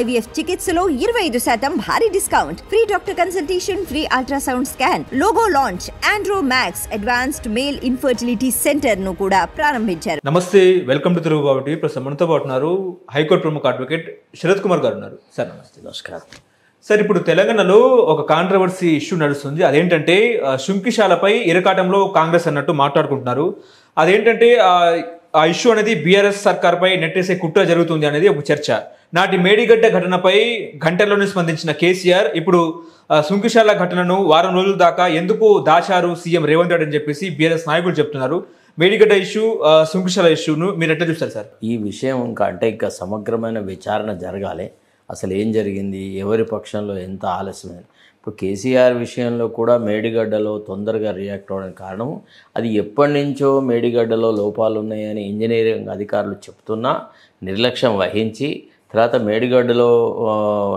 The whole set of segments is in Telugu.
ఐవీఎఫ్ చికిత్సలో ఇరవై ఐదు శాతం భారీ discount free doctor consultation free ultrasound scan logo launch Andro Max advanced male infertility centre ను కూడా ప్రారంభించారు నమస్తే వెల్కమ్ టు తెలుగు కాబట్టి ప్రస్తుతం మనతో ఉన్నారు హైకోర్టు ప్రముఖ అడ్వకేట్ శరత్ కుమార్ గారు ఉన్నారు సార్ నమస్తే నమస్కారం సార్ ఇప్పుడు తెలంగాణలో ఒక కాంట్రవర్సీ ఇష్యూ నడుస్తుంది అదేంటంటే శుంకిశాలపై ఇరకాటంలో కాంగ్రెస్ అన్నట్టు మాట్లాడుకుంటున్నారు అదేంటంటే ఆ ఇష్యూ అనేది బీఆర్ఎస్ సర్కార్పై నెట్టేసే కుట్ర జరుగుతుంది అనేది ఒక చర్చ నాటి మేడిగడ్డ ఘటనపై గంటల్లోనే స్పందించిన కేసీఆర్ ఇప్పుడు సుంకిశాల ఘటనను వారం రోజుల దాకా ఎందుకు దాచారు సీఎం రేవంత్ రెడ్డి అని చెప్పేసి బీఆర్ఎస్ నాయకులు చెప్తున్నారు మేడిగడ్డ ఇష్యూ సుంకిశాల ఇష్యూను మీరు ఎట్లా చూస్తారు సార్ ఈ విషయం ఇంకా అంటే ఇంకా సమగ్రమైన విచారణ జరగాలి అసలు ఏం జరిగింది ఎవరి పక్షంలో ఎంత ఆలస్యమైంది ఇప్పుడు కేసీఆర్ విషయంలో కూడా మేడిగడ్డలో తొందరగా రియాక్ట్ అవ్వడానికి కారణం అది ఎప్పటి నుంచో మేడిగడ్డలో లోపాలు ఉన్నాయని ఇంజనీరింగ్ అధికారులు చెప్తున్నా నిర్లక్ష్యం వహించి తర్వాత మేడిగడ్డలో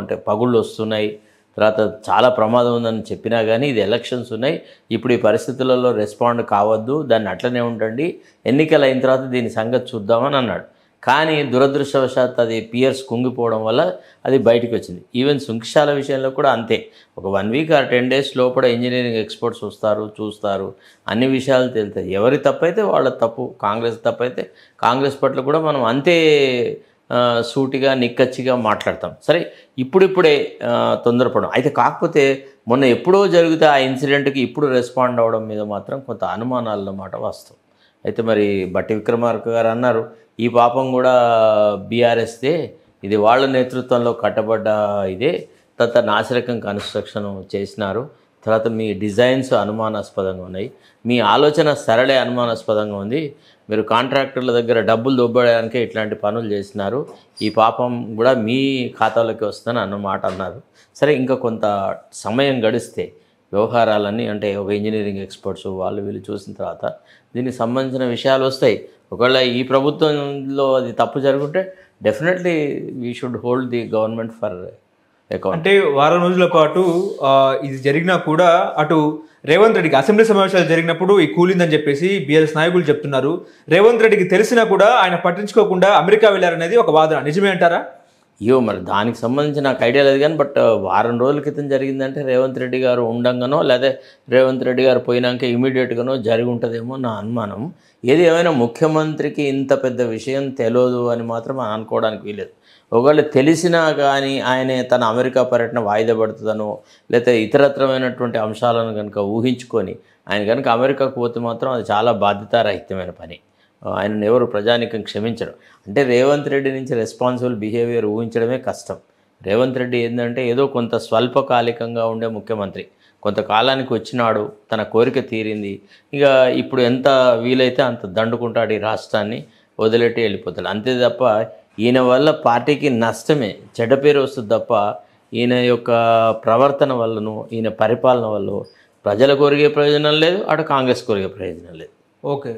అంటే పగుళ్ళు వస్తున్నాయి తర్వాత చాలా ప్రమాదం ఉందని చెప్పినా కానీ ఇది ఎలక్షన్స్ ఉన్నాయి ఇప్పుడు ఈ పరిస్థితులలో రెస్పాండ్ కావద్దు దాన్ని అట్లనే ఉండండి ఎన్నికలు అయిన తర్వాత దీని సంగతి చూద్దామని అన్నాడు కానీ దురదృష్టవశాత్ అది పియర్స్ కుంగిపోవడం వల్ల అది బయటకు వచ్చింది ఈవెన్ సుంక్షాల విషయంలో కూడా అంతే ఒక one week or ten days లోపల ఇంజనీరింగ్ ఎక్స్పర్ట్స్ వస్తారు చూస్తారు అన్ని విషయాలు తెలుస్తాయి ఎవరి తప్పైతే వాళ్ళ తప్పు కాంగ్రెస్ తప్పైతే కాంగ్రెస్ పట్ల కూడా మనం అంతే సూటిగా నిక్కచ్చిగా మాట్లాడతాం సరే ఇప్పుడిప్పుడే తొందరపడం అయితే కాకపోతే మొన్న ఎప్పుడో జరిగితే ఆ ఇన్సిడెంట్కి ఇప్పుడు రెస్పాండ్ అవ్వడం మీద మాత్రం కొంత అనుమానాల మాట వాస్తవం అయితే మరి బట్టి విక్రమార్క గారు అన్నారు ఈ పాపం కూడా బీఆర్ఎస్దే ఇది వాళ్ళ నేతృత్వంలో కట్టబడ్డ ఇదే తత నాసిరకం కన్స్ట్రక్షన్ చేసినారు తర్వాత మీ డిజైన్స్ అనుమానాస్పదంగా ఉన్నాయి మీ ఆలోచన సరళే అనుమానాస్పదంగా ఉంది మీరు కాంట్రాక్టర్ల దగ్గర డబ్బులు దొబ్బడానికే ఇట్లాంటి పనులు చేసినారు ఈ పాపం కూడా మీ ఖాతాలోకి వస్తుందని అన్నమాట అన్నారు సరే ఇంకా కొంత సమయం గడిస్తే వ్యవహారాలన్నీ అంటే ఒక ఇంజనీరింగ్ ఎక్స్పర్ట్స్ వాళ్ళు వీళ్ళు చూసిన తర్వాత దీనికి సంబంధించిన విషయాలు వస్తాయి ఒకవేళ ఈ ప్రభుత్వంలో అది తప్పు జరుగుంటే definitely we should hold the government for account అంటే వారం రోజుల పాటు ఇది జరిగినా కూడా అటు రేవంత్ రెడ్డికి అసెంబ్లీ సమావేశాలు జరిగినప్పుడు ఈ కూలిందని చెప్పేసి బీఆర్ఎస్ నాయకులు చెప్తున్నారు రేవంత్ రెడ్డికి తెలిసినా కూడా ఆయన పట్టించుకోకుండా అమెరికా వెళ్ళారనేది ఒక వాదన నిజమే అంటారా అయ్యో మరి దానికి సంబంధించి నాకు ఐడియా లేదు కానీ బట్ వారం రోజుల క్రితం జరిగిందంటే రేవంత్ రెడ్డి గారు ఉండంగానో లేదా రేవంత్ రెడ్డి గారు పోయినాక ఇమీడియట్గానో జరిగి ఉంటుందేమో నా అనుమానం ఏది ఏమైనా ముఖ్యమంత్రికి ఇంత పెద్ద విషయం తెలియదు అని మాత్రం అనుకోవడానికి వీలేదు ఒకవేళ తెలిసినా కానీ ఆయనే తన అమెరికా పర్యటన వాయిదా పడుతుందనో లేకపోతే ఇతరత్రమైనటువంటి అంశాలను కనుక ఊహించుకొని ఆయన కనుక అమెరికాకు పోతే మాత్రం అది చాలా బాధ్యతారహితమైన పని ఆయనను ఎవరు ప్రజానికం క్షమించరు అంటే రేవంత్ రెడ్డి నుంచి రెస్పాన్సిబుల్ బిహేవియర్ ఊహించడమే కష్టం రేవంత్ రెడ్డి ఏంటంటే ఏదో కొంత స్వల్పకాలికంగా ఉండే ముఖ్యమంత్రి కొంతకాలానికి వచ్చినాడు తన కోరిక తీరింది ఇక ఇప్పుడు ఎంత వీలైతే అంత దండుకుంటాడు ఈ రాష్ట్రాన్ని వదిలేటి వెళ్ళిపోతాడు అంతే తప్ప ఈయన వల్ల పార్టీకి నష్టమే చెడ్డ పేరు వస్తుంది తప్ప ఈయన యొక్క ప్రవర్తన వల్లనో ఈయన పరిపాలన వల్ల ప్రజల కోరిగే ప్రయోజనం లేదు అటు కాంగ్రెస్ కోరిగే ప్రయోజనం లేదు ఓకే